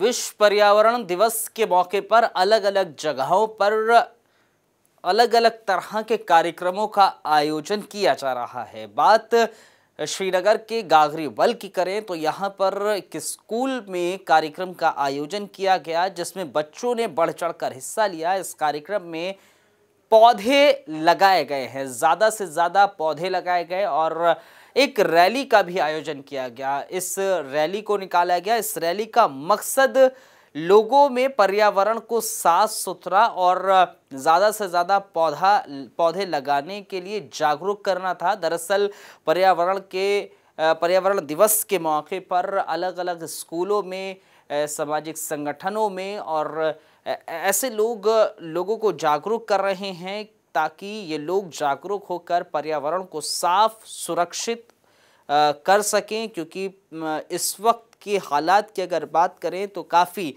विश्व पर्यावरण दिवस के मौके पर अलग अलग जगहों पर अलग अलग तरह के कार्यक्रमों का आयोजन किया जा रहा है बात श्रीनगर के गागरी बल की करें तो यहाँ पर एक स्कूल में कार्यक्रम का आयोजन किया गया जिसमें बच्चों ने बढ़ चढ़कर हिस्सा लिया इस कार्यक्रम में पौधे लगाए गए हैं ज़्यादा से ज़्यादा पौधे लगाए गए और एक रैली का भी आयोजन किया गया इस रैली को निकाला गया इस रैली का मकसद लोगों में पर्यावरण को साफ सुथरा और ज़्यादा से ज़्यादा पौधा पौधे लगाने के लिए जागरूक करना था दरअसल पर्यावरण के पर्यावरण दिवस के मौके पर अलग अलग स्कूलों में सामाजिक संगठनों में और ऐसे लोग लोगों को जागरूक कर रहे हैं ताकि ये लोग जागरूक होकर पर्यावरण को साफ सुरक्षित कर सकें क्योंकि इस वक्त के हालात की अगर बात करें तो काफ़ी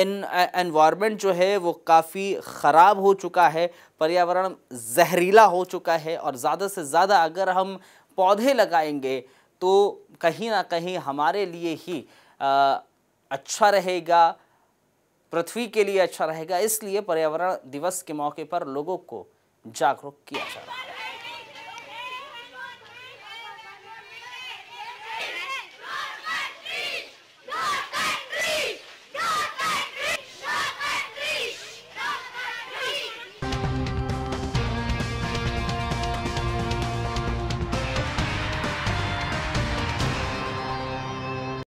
इन एनवायरनमेंट जो है वो काफ़ी ख़राब हो चुका है पर्यावरण जहरीला हो चुका है और ज़्यादा से ज़्यादा अगर हम पौधे लगाएंगे तो कहीं ना कहीं हमारे लिए ही आ, अच्छा रहेगा पृथ्वी के लिए अच्छा रहेगा इसलिए पर्यावरण दिवस के मौके पर लोगों को जागरूक किया जा रहा है